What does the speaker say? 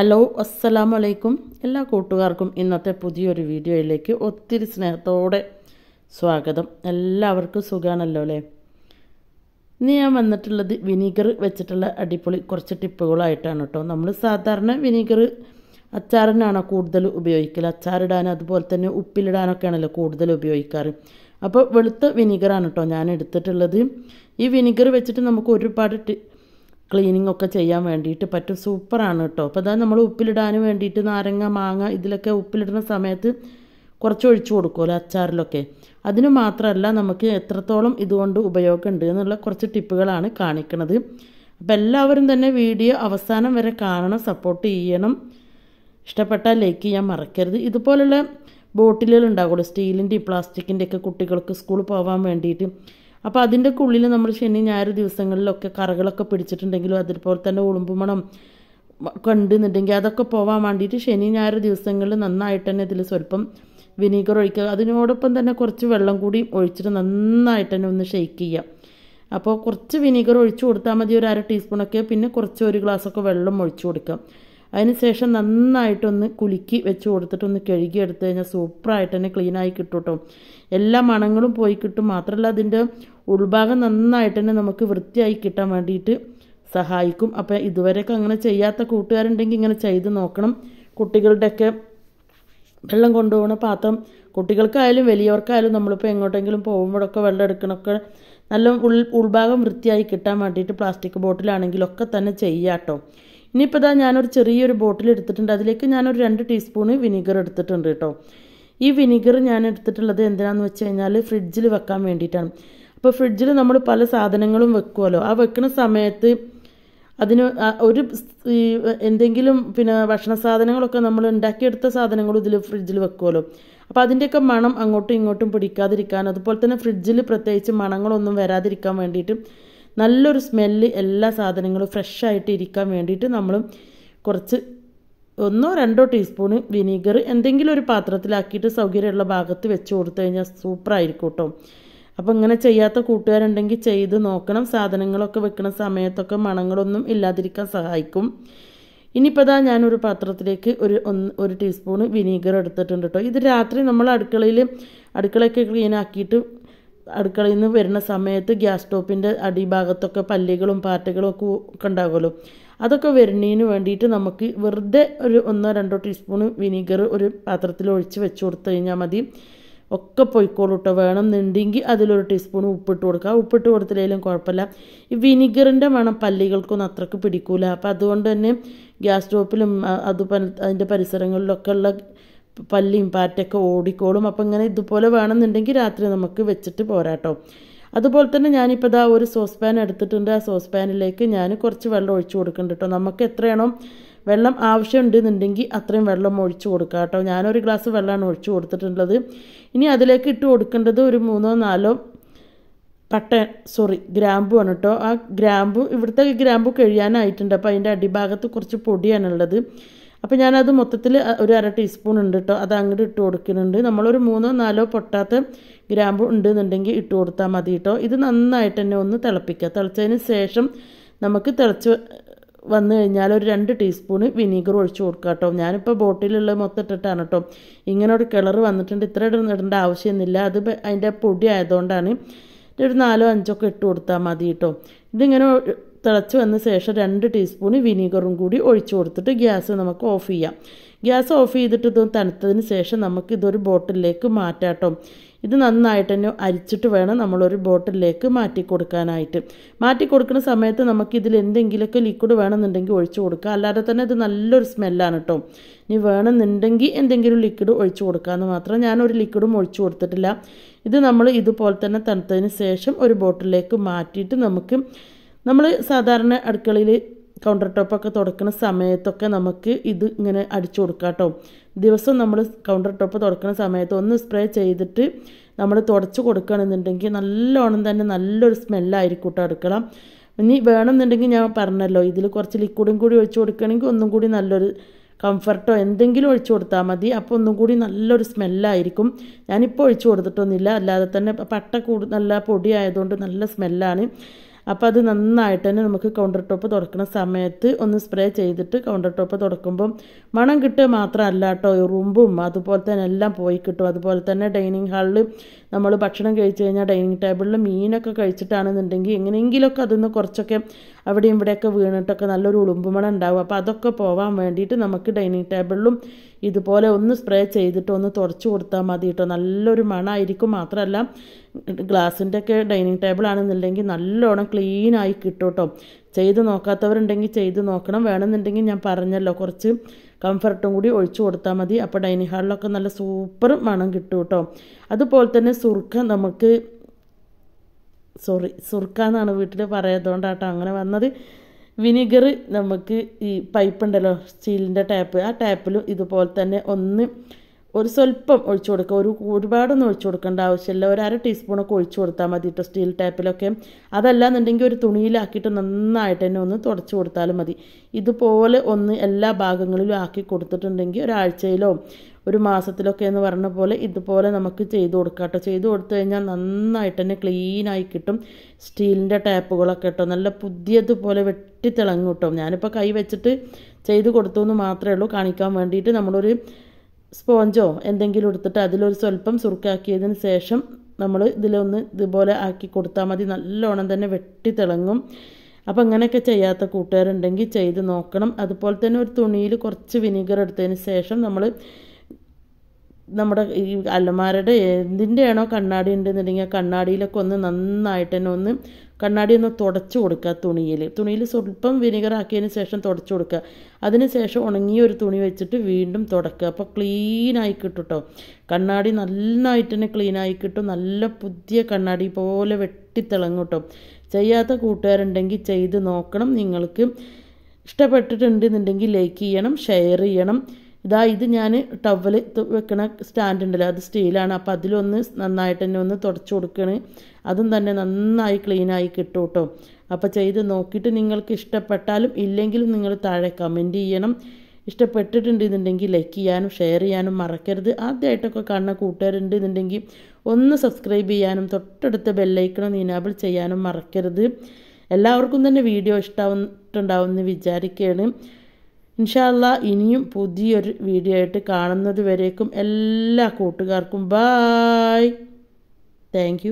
hello അസ്സലാം വലൈക്കും എല്ലാ കൂട്ടുകാർക്കും ഇന്നത്തെ പുതിയൊരു വീഡിയോയിലേക്ക് ഒത്തിരി സ്നേഹത്തോടെ സ്വാഗതം എല്ലാവർക്കും സുഖമാണല്ലോ അല്ലേ ഇനി ഞാൻ വന്നിട്ടുള്ളത് വിനീഗർ വെച്ചിട്ടുള്ള അടിപൊളി കുറച്ച് ടിപ്പുകളായിട്ടാണ് കേട്ടോ നമ്മൾ സാധാരണ വിനീഗർ അച്ചാറിനാണ് കൂടുതൽ ഉപയോഗിക്കൽ അച്ചാറിടാൻ അതുപോലെ തന്നെ ഉപ്പിലിടാനൊക്കെയാണല്ലോ കൂടുതൽ ഉപയോഗിക്കാറ് അപ്പോൾ വെളുത്ത വിനീഗറാണ് കേട്ടോ ഞാൻ എടുത്തിട്ടുള്ളത് ഈ വിനീഗർ വെച്ചിട്ട് നമുക്ക് ഒരുപാട് ക്ലീനിങ് ഒക്കെ ചെയ്യാൻ വേണ്ടിയിട്ട് പറ്റും സൂപ്പറാണ് കേട്ടോ അപ്പോൾ അതായത് നമ്മൾ ഉപ്പിലിടാൻ വേണ്ടിയിട്ട് നാരങ്ങ മാങ്ങ ഇതിലൊക്കെ ഉപ്പിലിടുന്ന സമയത്ത് കുറച്ച് ഒഴിച്ചു കൊടുക്കുമല്ലോ അച്ചാറിലൊക്കെ അതിന് മാത്രമല്ല നമുക്ക് എത്രത്തോളം ഇതുകൊണ്ട് ഉപയോഗമുണ്ട് എന്നുള്ള കുറച്ച് ടിപ്പുകളാണ് കാണിക്കുന്നത് അപ്പോൾ എല്ലാവരും തന്നെ വീഡിയോ അവസാനം വരെ കാണണം സപ്പോർട്ട് ചെയ്യണം ഇഷ്ടപ്പെട്ടാൽ ലൈക്ക് ചെയ്യാൻ മറക്കരുത് ഇതുപോലുള്ള ബോട്ടിലുകൾ ഉണ്ടാകുള്ളൂ സ്റ്റീലിൻ്റെയും പ്ലാസ്റ്റിക്കിൻ്റെയൊക്കെ കുട്ടികൾക്ക് സ്കൂളിൽ പോകാൻ വേണ്ടിയിട്ട് അപ്പോൾ അതിൻ്റെ ഉള്ളിൽ നമ്മൾ ശനി ഞായർ ദിവസങ്ങളിലൊക്കെ കറകളൊക്കെ പിടിച്ചിട്ടുണ്ടെങ്കിലും അതുപോലെ തന്നെ ഉളുമ്പുമണം കണ്ടുന്നുണ്ടെങ്കിൽ അതൊക്കെ പോകാൻ വേണ്ടിയിട്ട് ശനി ഞായർ ദിവസങ്ങളിൽ നന്നായിട്ട് തന്നെ ഇതിൽ സ്വല്പം വിനീഗർ ഒഴിക്കുക അതിനോടൊപ്പം തന്നെ കുറച്ച് വെള്ളം കൂടി ഒഴിച്ചിട്ട് നന്നായിട്ട് തന്നെ ഒന്ന് ഷെയ്ക്ക് ചെയ്യാം അപ്പോൾ കുറച്ച് വിനീഗർ ഒഴിച്ചു കൊടുത്താൽ മതി ഒരു അര ടീസ്പൂണൊക്കെ പിന്നെ കുറച്ച് ഒരു ഗ്ലാസ്സൊക്കെ വെള്ളം ഒഴിച്ചു കൊടുക്കാം അതിനുശേഷം നന്നായിട്ടൊന്ന് കുലുക്കി വെച്ച് കൊടുത്തിട്ടൊന്ന് കഴുകി എടുത്തു കഴിഞ്ഞാൽ സൂപ്പറായിട്ട് തന്നെ ക്ലീനായി കിട്ടും കേട്ടോ എല്ലാ മണങ്ങളും പോയി കിട്ടും മാത്രമല്ല അതിൻ്റെ ഉൾഭാഗം നന്നായിട്ട് തന്നെ നമുക്ക് വൃത്തിയായി കിട്ടാൻ വേണ്ടിയിട്ട് സഹായിക്കും അപ്പോൾ ഇതുവരെയൊക്കെ അങ്ങനെ ചെയ്യാത്ത കൂട്ടുകാരുണ്ടെങ്കിൽ ഇങ്ങനെ ചെയ്ത് നോക്കണം കുട്ടികളുടെയൊക്കെ വെള്ളം കൊണ്ടുപോകുന്ന പാത്രം കുട്ടികൾക്കായാലും വലിയവർക്കായാലും നമ്മളിപ്പോൾ എങ്ങോട്ടെങ്കിലും പോകുമ്പോഴൊക്കെ വെള്ളം എടുക്കണമൊക്കെ നല്ല ഉൾ ഉൾഭാഗം വൃത്തിയായി കിട്ടാൻ വേണ്ടിയിട്ട് പ്ലാസ്റ്റിക് ബോട്ടിലാണെങ്കിലൊക്കെ തന്നെ ചെയ്യാട്ടോ ഇനിയിപ്പോൾ ഇതാ ഞാനൊരു ചെറിയൊരു ബോട്ടിൽ എടുത്തിട്ടുണ്ട് അതിലേക്ക് ഞാനൊരു രണ്ട് ടീസ്പൂൺ വിനീഗർ എടുത്തിട്ടുണ്ട് കേട്ടോ ഈ വിനീഗർ ഞാൻ എടുത്തിട്ടുള്ളത് എന്തിനാന്ന് വെച്ച് കഴിഞ്ഞാൽ ഫ്രിഡ്ജിൽ വെക്കാൻ വേണ്ടിയിട്ടാണ് അപ്പോൾ ഫ്രിഡ്ജിൽ നമ്മൾ പല സാധനങ്ങളും വെക്കുമല്ലോ ആ വെക്കുന്ന സമയത്ത് അതിന് ഒരു എന്തെങ്കിലും പിന്നെ ഭക്ഷണ സാധനങ്ങളൊക്കെ നമ്മൾ ഉണ്ടാക്കിയെടുത്ത സാധനങ്ങളും ഇതിൽ ഫ്രിഡ്ജിൽ വെക്കുമല്ലോ അപ്പോൾ അതിൻ്റെയൊക്കെ മണം അങ്ങോട്ടും ഇങ്ങോട്ടും പിടിക്കാതിരിക്കാൻ അതുപോലെ തന്നെ ഫ്രിഡ്ജിൽ പ്രത്യേകിച്ച് മണങ്ങളൊന്നും വരാതിരിക്കാൻ വേണ്ടിയിട്ട് നല്ലൊരു സ്മെല്ല് എല്ലാ സാധനങ്ങളും ഫ്രഷായിട്ട് ഇരിക്കാൻ വേണ്ടിയിട്ട് നമ്മൾ കുറച്ച് ഒന്നോ രണ്ടോ ടീസ്പൂണ് വിനീഗർ എന്തെങ്കിലും ഒരു പാത്രത്തിലാക്കിയിട്ട് സൗകര്യമുള്ള ഭാഗത്ത് വെച്ച് കൊടുത്തു കഴിഞ്ഞാൽ സൂപ്പറായിരിക്കും കേട്ടോ അപ്പോൾ ഇങ്ങനെ ചെയ്യാത്ത കൂട്ടുകാരുണ്ടെങ്കിൽ ചെയ്ത് നോക്കണം സാധനങ്ങളൊക്കെ വെക്കുന്ന സമയത്തൊക്കെ മണങ്ങളൊന്നും ഇല്ലാതിരിക്കാൻ സഹായിക്കും ഇനിയിപ്പോൾ അതാ ഞാനൊരു പാത്രത്തിലേക്ക് ഒരു ഒന്ന് ഒരു ടീസ്പൂണ് വിനീഗർ എടുത്തിട്ടുണ്ട് കേട്ടോ ഇത് രാത്രി നമ്മൾ അടുക്കളയിൽ അടുക്കളയൊക്കെ ക്ലീൻ ആക്കിയിട്ട് അടുക്കളയിൽ നിന്ന് വരുന്ന സമയത്ത് ഗ്യാസ് സ്റ്റോപ്പിൻ്റെ അടിഭാഗത്തൊക്കെ പല്ലികളും പാറ്റകളും ഒക്കെ ഒക്കെ ഉണ്ടാകുമല്ലോ അതൊക്കെ വരുന്നതിന് വേണ്ടിയിട്ട് നമുക്ക് വെറുതെ ഒരു ഒന്നോ രണ്ടോ ടീസ്പൂൺ വിനീഗർ ഒരു പാത്രത്തിൽ ഒഴിച്ച് വെച്ച് കൊടുത്തു കഴിഞ്ഞാൽ മതി ഒക്കെ പൊയ്ക്കോളൂ കേട്ടോ വേണമെന്നുണ്ടെങ്കിൽ അതിലൊരു ടീസ്പൂൺ ഉപ്പിട്ട് കൊടുക്കുക ഉപ്പിട്ട് കൊടുത്തില്ലെങ്കിലും കുഴപ്പമില്ല ഈ വിനീഗറിൻ്റെ മണം പല്ലികൾക്കൊന്നും അത്രക്ക് പിടിക്കൂല അപ്പോൾ അതുകൊണ്ട് തന്നെ ഗ്യാസ് സ്റ്റോപ്പിലും അത് അതിൻ്റെ പരിസരങ്ങളിലൊക്കെ ഉള്ള പല്ലിയും പാറ്റൊക്കെ ഓടിക്കോളും അപ്പം ഇങ്ങനെ ഇതുപോലെ വേണമെന്നുണ്ടെങ്കിൽ രാത്രി നമുക്ക് വെച്ചിട്ട് പോരാട്ടോ അതുപോലെ തന്നെ ഞാനിപ്പോൾ ഇതാ ഒരു സോസ് പാൻ എടുത്തിട്ടുണ്ട് ആ സോസ് പാനിലേക്ക് ഞാൻ കുറച്ച് വെള്ളം ഒഴിച്ചു കൊടുക്കുന്നുണ്ട് കേട്ടോ നമുക്ക് എത്രയാണോ വെള്ളം ആവശ്യമുണ്ടെന്നുണ്ടെങ്കിൽ അത്രയും വെള്ളം ഒഴിച്ചു കൊടുക്കുക കേട്ടോ ഞാനൊരു ഗ്ലാസ് വെള്ളമാണ് ഒഴിച്ചു കൊടുത്തിട്ടുള്ളത് ഇനി അതിലേക്ക് ഇട്ട് കൊടുക്കേണ്ടത് ഒരു മൂന്നോ നാലോ പട്ട സോറി ആണ് കേട്ടോ ആ ഗ്രാമ്പു ഇവിടുത്തെ ഗ്രാമ്പു കഴിയാനായിട്ടുണ്ട് അപ്പോൾ അതിൻ്റെ അടിഭാഗത്ത് കുറച്ച് പൊടിയാണുള്ളത് അപ്പോൾ ഞാനത് മൊത്തത്തിൽ ഒരു അര ടീസ്പൂൺ ഉണ്ട് കേട്ടോ അത് അങ്ങോട്ട് ഇട്ട് കൊടുക്കുന്നുണ്ട് നമ്മളൊരു മൂന്നോ നാലോ പൊട്ടാത്ത ഗ്രാമ്പു ഉണ്ടെന്നുണ്ടെങ്കിൽ ഇട്ട് കൊടുത്താൽ മതി കേട്ടോ ഇത് നന്നായിട്ട് തന്നെ ഒന്ന് തിളപ്പിക്കുക തിളച്ചതിന് ശേഷം നമുക്ക് തിളച്ച് വന്നു കഴിഞ്ഞാൽ ഒരു രണ്ട് ടീസ്പൂൺ വിനീഗർ ഒഴിച്ച് കൊടുക്കുക കേട്ടോ ഞാനിപ്പോൾ ബോട്ടിലുള്ള മൊത്തം ഇട്ടിട്ടാണ് കേട്ടോ ഇങ്ങനെ ഒരു കിളർ വന്നിട്ടുണ്ട് ഇത്ര ഇടേണ്ട ആവശ്യമൊന്നുമില്ല അത് അതിൻ്റെ പൊടി ആയതുകൊണ്ടാണ് ഒരു നാലോ അഞ്ചോ ഒക്കെ ഇട്ട് കൊടുത്താൽ മതി കേട്ടോ ഇതിങ്ങനെ തിളച്ച് വന്ന ശേഷം രണ്ട് ടീസ്പൂൺ വിനീഗറും കൂടി ഒഴിച്ചു കൊടുത്തിട്ട് ഗ്യാസ് നമുക്ക് ഓഫ് ചെയ്യാം ഗ്യാസ് ഓഫ് ചെയ്തിട്ട് ഇത് തണുത്തതിന് ശേഷം നമുക്ക് ഇതൊരു ബോട്ടിലേക്ക് മാറ്റാട്ടോ ഇത് നന്നായിട്ട് തന്നെ അരിച്ചിട്ട് വേണം നമ്മളൊരു ബോട്ടിലേക്ക് മാറ്റി കൊടുക്കാനായിട്ട് മാറ്റി കൊടുക്കുന്ന സമയത്ത് നമുക്ക് ഇതിൽ എന്തെങ്കിലുമൊക്കെ ലിക്വിഡ് വേണമെന്നുണ്ടെങ്കിൽ ഒഴിച്ചു കൊടുക്കുക അല്ലാതെ തന്നെ ഇത് നല്ലൊരു സ്മെല്ലാണ് കേട്ടോ ഇനി വേണമെന്നുണ്ടെങ്കിൽ എന്തെങ്കിലും ലിക്വിഡ് ഒഴിച്ചു കൊടുക്കാമെന്ന് മാത്രം ഞാനൊരു ലിക്വിഡും ഒഴിച്ചു കൊടുത്തിട്ടില്ല ഇത് നമ്മൾ ഇതുപോലെ തന്നെ തണുത്തതിന് ശേഷം ഒരു ബോട്ടിലേക്ക് മാറ്റിയിട്ട് നമുക്ക് നമ്മൾ സാധാരണ അടുക്കളയിൽ കൗണ്ടർ ടോപ്പൊക്കെ തുടക്കുന്ന സമയത്തൊക്കെ നമുക്ക് ഇത് ഇങ്ങനെ അടിച്ചു കൊടുക്കാം കേട്ടോ ദിവസം നമ്മൾ കൗണ്ടർ ടോപ്പ് തുടക്കുന്ന സമയത്ത് ഒന്ന് സ്പ്രേ ചെയ്തിട്ട് നമ്മൾ തുടച്ച് കൊടുക്കുകയാണെന്നുണ്ടെങ്കിൽ നല്ലോണം തന്നെ നല്ലൊരു സ്മെല്ലായിരിക്കും കേട്ടോ അടുക്കള ഇനി വേണമെന്നുണ്ടെങ്കിൽ ഞാൻ പറഞ്ഞല്ലോ ഇതിൽ കുറച്ച് ലിക്വിഡും കൂടി ഒഴിച്ചു കൊടുക്കുകയാണെങ്കിൽ ഒന്നും കൂടി നല്ലൊരു കംഫർട്ടോ എന്തെങ്കിലും ഒഴിച്ചു കൊടുത്താൽ മതി അപ്പോൾ ഒന്നും കൂടി നല്ലൊരു സ്മെല്ലായിരിക്കും ഞാനിപ്പോൾ ഒഴിച്ചു കൊടുത്തിട്ടൊന്നുമില്ല അല്ലാതെ തന്നെ പട്ട കൂടു നല്ല പൊടി ആയതുകൊണ്ട് നല്ല സ്മെല്ലാണ് അപ്പോൾ അത് നന്നായിട്ട് തന്നെ നമുക്ക് കൗണ്ടർ ടോപ്പ് തുടക്കുന്ന സമയത്ത് ഒന്ന് സ്പ്രേ ചെയ്തിട്ട് കൗണ്ടർ ടോപ്പ് തുടക്കുമ്പം മണം കിട്ടുക മാത്രമല്ല കേട്ടോ ഉറുമ്പും അതുപോലെ തന്നെ എല്ലാം പോയി കിട്ടും അതുപോലെ തന്നെ ഡൈനിങ് ഹാളിൽ നമ്മൾ ഭക്ഷണം കഴിച്ച് കഴിഞ്ഞാൽ ഡൈനിങ് ടേബിളിൽ മീനൊക്കെ കഴിച്ചിട്ടാണെന്നുണ്ടെങ്കിൽ എങ്ങനെയെങ്കിലുമൊക്കെ അതൊന്ന് കുറച്ചൊക്കെ അവിടെയും ഇവിടെയൊക്കെ വീണിട്ടൊക്കെ നല്ലൊരു ഉളുമ്പുമണ ഉണ്ടാവും അപ്പോൾ അതൊക്കെ പോവാൻ വേണ്ടിയിട്ട് നമുക്ക് ഡൈനിങ് ടേബിളിലും ഇതുപോലെ ഒന്ന് സ്പ്രേ ചെയ്തിട്ട് ഒന്ന് തുടച്ച് കൊടുത്താൽ മതി കേട്ടോ നല്ലൊരു മണമായിരിക്കും മാത്രമല്ല ഗ്ലാസിൻ്റെ ഒക്കെ ഡൈനിങ് ടേബിളാണെന്നുണ്ടെങ്കിൽ നല്ലോണം ക്ലീനായി കിട്ടും കേട്ടോ ചെയ്ത് നോക്കാത്തവരുണ്ടെങ്കിൽ ചെയ്ത് നോക്കണം വേണമെന്നുണ്ടെങ്കിൽ ഞാൻ പറഞ്ഞല്ലോ കുറച്ച് കംഫർട്ടും കൂടി ഒഴിച്ചു കൊടുത്താൽ മതി അപ്പോൾ ഡൈനിങ് ഹാളിലൊക്കെ നല്ല സൂപ്പർ മണം കിട്ടും കേട്ടോ അതുപോലെ തന്നെ സുർക്ക നമുക്ക് സോറി സുർക്ക എന്നാണ് വീട്ടിൽ കേട്ടോ അങ്ങനെ വന്നത് വിനിഗർ നമുക്ക് ഈ പൈപ്പ് ഉണ്ടല്ലോ സ്റ്റീലിൻ്റെ ടാപ്പ് ആ ടാപ്പിലും ഇതുപോലെ തന്നെ ഒന്ന് ഒരു സ്വല്പം ഒഴിച്ചു കൊടുക്കുക ഒരു ഒരുപാടൊന്നും ഒഴിച്ചു കൊടുക്കേണ്ട ആവശ്യമില്ല ഒരു അര ടീസ്പൂണൊക്കെ ഒഴിച്ചു കൊടുത്താൽ മതി കേട്ടോ സ്റ്റീൽ ടാപ്പിലൊക്കെ അതല്ല എന്നുണ്ടെങ്കിൽ ഒരു തുണിയിലാക്കിയിട്ട് നന്നായിട്ട് തന്നെ ഒന്ന് തുടച്ചു കൊടുത്താലും മതി ഇതുപോലെ ഒന്ന് എല്ലാ ഭാഗങ്ങളിലും ആക്കി കൊടുത്തിട്ടുണ്ടെങ്കിൽ ഒരാഴ്ചയിലോ ഒരു മാസത്തിലൊക്കെ എന്ന് പറഞ്ഞ പോലെ ഇതുപോലെ നമുക്ക് ചെയ്ത് കൊടുക്കാം കേട്ടോ ചെയ്ത് കൊടുത്തു കഴിഞ്ഞാൽ നന്നായിട്ട് തന്നെ ക്ലീനായി കിട്ടും സ്റ്റീലിൻ്റെ ടാപ്പുകളൊക്കെ കേട്ടോ നല്ല പുതിയതുപോലെ വെട്ടിത്തിളങ്ങും കേട്ടോ ഞാനിപ്പോൾ കൈ വെച്ചിട്ട് ചെയ്ത് കൊടുത്തു എന്ന് മാത്രമേ ഉള്ളൂ കാണിക്കാൻ വേണ്ടിയിട്ട് നമ്മളൊരു സ്പോഞ്ചോ എന്തെങ്കിലും എടുത്തിട്ട് അതിലൊരു സ്വല്പം സുറുക്കാക്കിയതിന് ശേഷം നമ്മൾ ഇതിലൊന്ന് ഇതുപോലെ ആക്കി കൊടുത്താൽ മതി നല്ലോണം തന്നെ വെട്ടി തിളങ്ങും അപ്പോൾ അങ്ങനെയൊക്കെ ചെയ്യാത്ത കൂട്ടുകാരുണ്ടെങ്കിൽ ചെയ്ത് നോക്കണം അതുപോലെ തന്നെ ഒരു തുണിയിൽ കുറച്ച് വിനീഗർ എടുത്തതിന് ശേഷം നമ്മൾ നമ്മുടെ ഈ അലമാരയുടെ എന്തിൻ്റെയാണോ കണ്ണാടി ഉണ്ടെന്നുണ്ടെങ്കിൽ ആ കണ്ണാടിയിലൊക്കെ ഒന്ന് നന്നായിട്ട് തന്നെ ഒന്ന് കണ്ണാടി ഒന്ന് തുടച്ചു കൊടുക്കുക തുണിയിൽ തുണിയിൽ സ്വല്പം വിനെഗർ ആക്കിയതിന് ശേഷം തുടച്ചു കൊടുക്കുക അതിന് ശേഷം ഉണങ്ങിയ ഒരു തുണി വെച്ചിട്ട് വീണ്ടും തുടക്കുക അപ്പോൾ ക്ലീനായി കിട്ടും കേട്ടോ കണ്ണാടി നന്നായിട്ട് തന്നെ ക്ലീനായി കിട്ടും നല്ല പുതിയ കണ്ണാടി പോലെ വെട്ടിത്തിളങ്ങും കേട്ടോ ചെയ്യാത്ത കൂട്ടുകാരുണ്ടെങ്കിൽ ചെയ്ത് നോക്കണം നിങ്ങൾക്ക് ഇഷ്ടപ്പെട്ടിട്ടുണ്ട് എന്നുണ്ടെങ്കിൽ ലൈക്ക് ചെയ്യണം ഷെയർ ചെയ്യണം ഇതാ ഇത് ഞാൻ ടവൽ വെക്കണ സ്റ്റാൻഡ് ഉണ്ടല്ലോ അത് സ്റ്റീലാണ് അപ്പോൾ അതിലൊന്ന് നന്നായിട്ട് തന്നെ ഒന്ന് തുടച്ചു കൊടുക്കണേ അതും തന്നെ നന്നായി ക്ലീനായി കിട്ടും കേട്ടോ അപ്പോൾ ചെയ്ത് നോക്കിയിട്ട് നിങ്ങൾക്ക് ഇഷ്ടപ്പെട്ടാലും ഇല്ലെങ്കിലും നിങ്ങൾ താഴെ കമൻറ്റ് ചെയ്യണം ഇഷ്ടപ്പെട്ടിട്ടുണ്ട് ഇതുണ്ടെങ്കിൽ ലൈക്ക് ചെയ്യാനും ഷെയർ ചെയ്യാനും മറക്കരുത് ആദ്യമായിട്ടൊക്കെ കാണുന്ന കൂട്ടുകാരുണ്ട് എന്നുണ്ടെങ്കിൽ ഒന്ന് സബ്സ്ക്രൈബ് ചെയ്യാനും തൊട്ടടുത്ത ബെല്ലൈക്കണം ഇനാബിൾ ചെയ്യാനും മറക്കരുത് എല്ലാവർക്കും തന്നെ വീഡിയോ ഇഷ്ടമാവുന്നുണ്ടാവും എന്ന് വിചാരിക്കുകയാണ് ഇൻഷാല്ല ഇനിയും പുതിയൊരു വീഡിയോ ആയിട്ട് കാണുന്നത് വരേക്കും എല്ലാ കൂട്ടുകാർക്കും ബായ് താങ്ക്